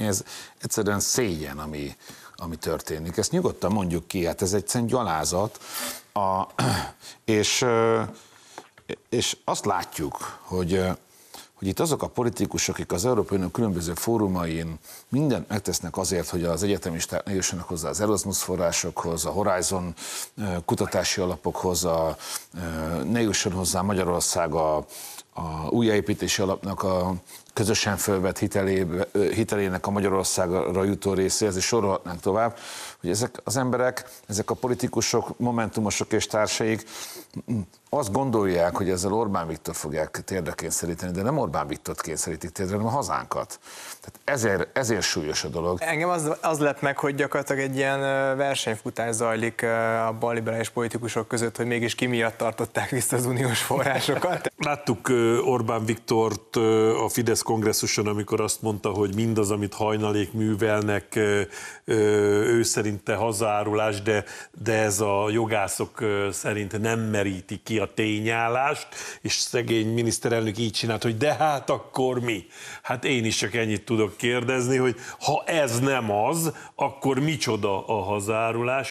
Ez egyszerűen szégyen, ami, ami történik. Ezt nyugodtan mondjuk ki, hát ez egyszerűen gyalázat. A, és, és azt látjuk, hogy hogy itt azok a politikusok, akik az Európai Unió különböző fórumain mindent megtesznek azért, hogy az egyetemisták ne jussanak hozzá az Erasmus forrásokhoz, a Horizon kutatási alapokhoz, a, ne jusson hozzá Magyarország a, a újjáépítési alapnak a közösen fölvett hitelének a Magyarországra jutó részéhez, és sorolhatnánk tovább, hogy ezek az emberek, ezek a politikusok, momentumosok és társaik azt gondolják, hogy ezzel Orbán Viktor fogják térdre kényszeríteni, de nem Orbán Viktort kényszerítik térdre, hanem a hazánkat. Tehát ezért, ezért súlyos a dolog. Engem az, az lett meg, hogy gyakorlatilag egy ilyen versenyfutás zajlik a balliberális politikusok között, hogy mégis ki miatt tartották vissza az uniós forrásokat. Láttuk Orbán Viktort a Fidesz kongresszuson, amikor azt mondta, hogy mindaz, amit hajnalék művelnek, ő szerinte hazárulás, de, de ez a jogászok szerint nem meríti ki a tényállást, és szegény miniszterelnök így csinált, hogy de hát akkor mi? Hát én is csak ennyit tudok kérdezni, hogy ha ez nem az, akkor micsoda a hazárulás?